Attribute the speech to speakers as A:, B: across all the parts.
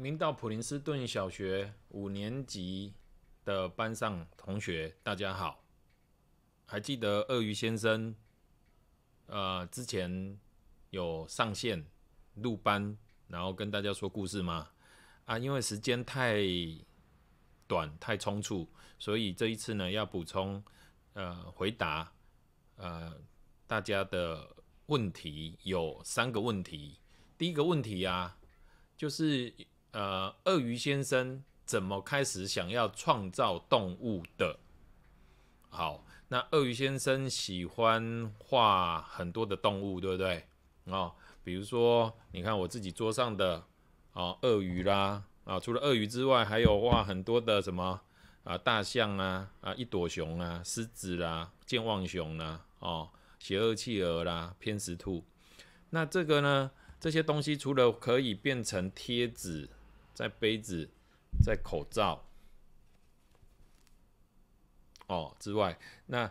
A: 明道普林斯顿小学五年级的班上同学，大家好！还记得鳄鱼先生，呃，之前有上线录班，然后跟大家说故事吗？啊，因为时间太短太匆促，所以这一次呢要补充，呃，回答，呃，大家的问题有三个问题。第一个问题呀，就是。呃，鳄鱼先生怎么开始想要创造动物的？好，那鳄鱼先生喜欢画很多的动物，对不对？哦，比如说，你看我自己桌上的哦，鳄鱼啦，啊，除了鳄鱼之外，还有画很多的什么啊，大象啊，啊，一朵熊啊，狮子啦，健忘熊啦，哦，邪恶企鹅啦，偏食兔。那这个呢？这些东西除了可以变成贴纸。在杯子、在口罩哦之外，那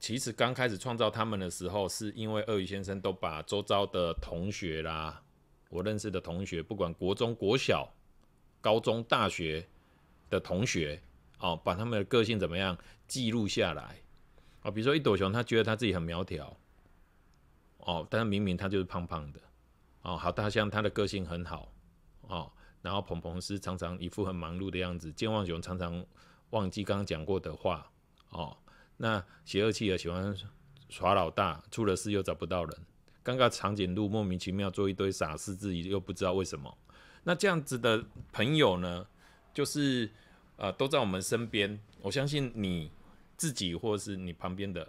A: 其实刚开始创造他们的时候，是因为鳄鱼先生都把周遭的同学啦，我认识的同学，不管国中、国小、高中、大学的同学哦，把他们的个性怎么样记录下来哦。比如说一朵熊，他觉得他自己很苗条哦，但是明明他就是胖胖的哦。好大象，他的个性很好哦。然后蓬蓬狮常常一副很忙碌的样子，健忘熊常常忘记刚刚讲过的话，哦，那邪恶企鹅喜欢耍老大，出了事又找不到人，尴尬长颈鹿莫名其妙做一堆傻事，自己又不知道为什么。那这样子的朋友呢，就是呃都在我们身边，我相信你自己或是你旁边的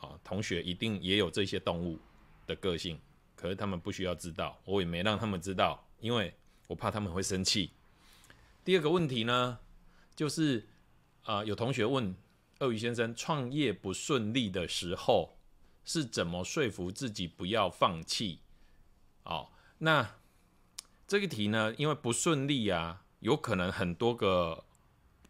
A: 啊同学，一定也有这些动物的个性，可是他们不需要知道，我也没让他们知道，因为。我怕他们会生气。第二个问题呢，就是啊，有同学问鳄鱼先生，创业不顺利的时候是怎么说服自己不要放弃？哦，那这个题呢，因为不顺利啊，有可能很多个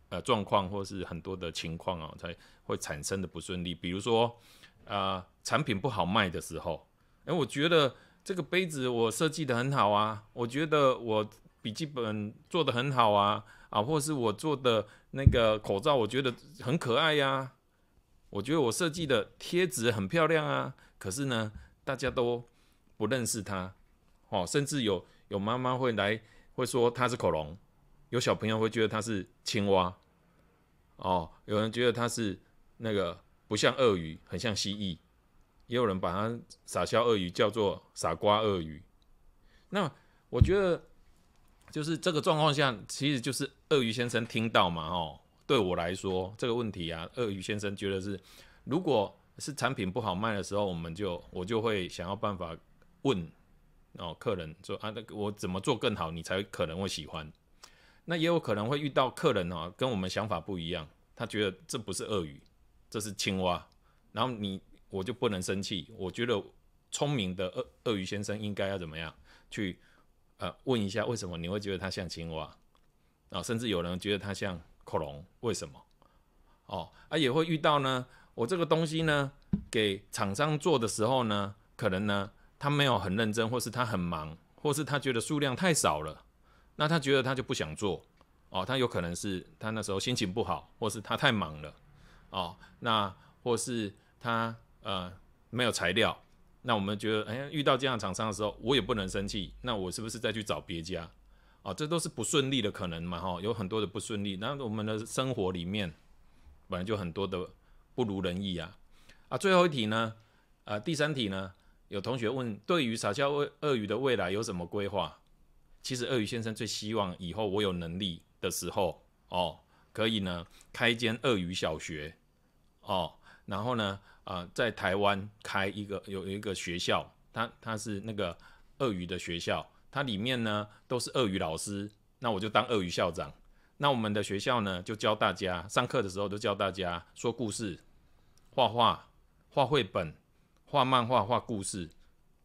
A: 呃状况，或是很多的情况啊，才会产生的不顺利。比如说啊，产品不好卖的时候，哎，我觉得。这个杯子我设计的很好啊，我觉得我笔记本做的很好啊，啊，或是我做的那个口罩，我觉得很可爱呀。我觉得我设计的贴纸很漂亮啊，可是呢，大家都不认识它，哦，甚至有有妈妈会来会说它是恐龙，有小朋友会觉得它是青蛙，哦，有人觉得它是那个不像鳄鱼，很像蜥蜴。也有人把它傻笑鳄鱼叫做傻瓜鳄鱼，那我觉得就是这个状况下，其实就是鳄鱼先生听到嘛，哦，对我来说这个问题啊，鳄鱼先生觉得是，如果是产品不好卖的时候，我们就我就会想要办法问哦，客人说啊，那我怎么做更好，你才可能会喜欢？那也有可能会遇到客人哦，跟我们想法不一样，他觉得这不是鳄鱼，这是青蛙，然后你。我就不能生气。我觉得聪明的鳄鳄鱼先生应该要怎么样去呃问一下为什么你会觉得它像青蛙啊？甚至有人觉得它像恐龙，为什么？哦，啊也会遇到呢。我这个东西呢，给厂商做的时候呢，可能呢他没有很认真，或是他很忙，或是他觉得数量太少了，那他觉得他就不想做哦。他有可能是他那时候心情不好，或是他太忙了哦。那或是他。呃，没有材料，那我们觉得，哎，遇到这样厂商的时候，我也不能生气，那我是不是再去找别家？哦，这都是不顺利的可能嘛，哈，有很多的不顺利。那我们的生活里面本来就很多的不如人意啊，啊，最后一题呢，呃，第三题呢，有同学问，对于傻笑鳄鳄鱼的未来有什么规划？其实鳄鱼先生最希望以后我有能力的时候，哦，可以呢，开一间鳄鱼小学，哦。然后呢，呃，在台湾开一个有一个学校，它它是那个鳄鱼的学校，它里面呢都是鳄鱼老师，那我就当鳄鱼校长。那我们的学校呢，就教大家上课的时候都教大家说故事、画画、画绘本、画漫画、画故事，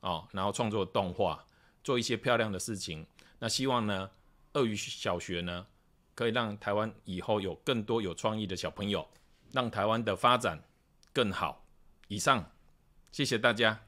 A: 哦，然后创作动画，做一些漂亮的事情。那希望呢，鳄鱼小学呢，可以让台湾以后有更多有创意的小朋友，让台湾的发展。更好。以上，谢谢大家。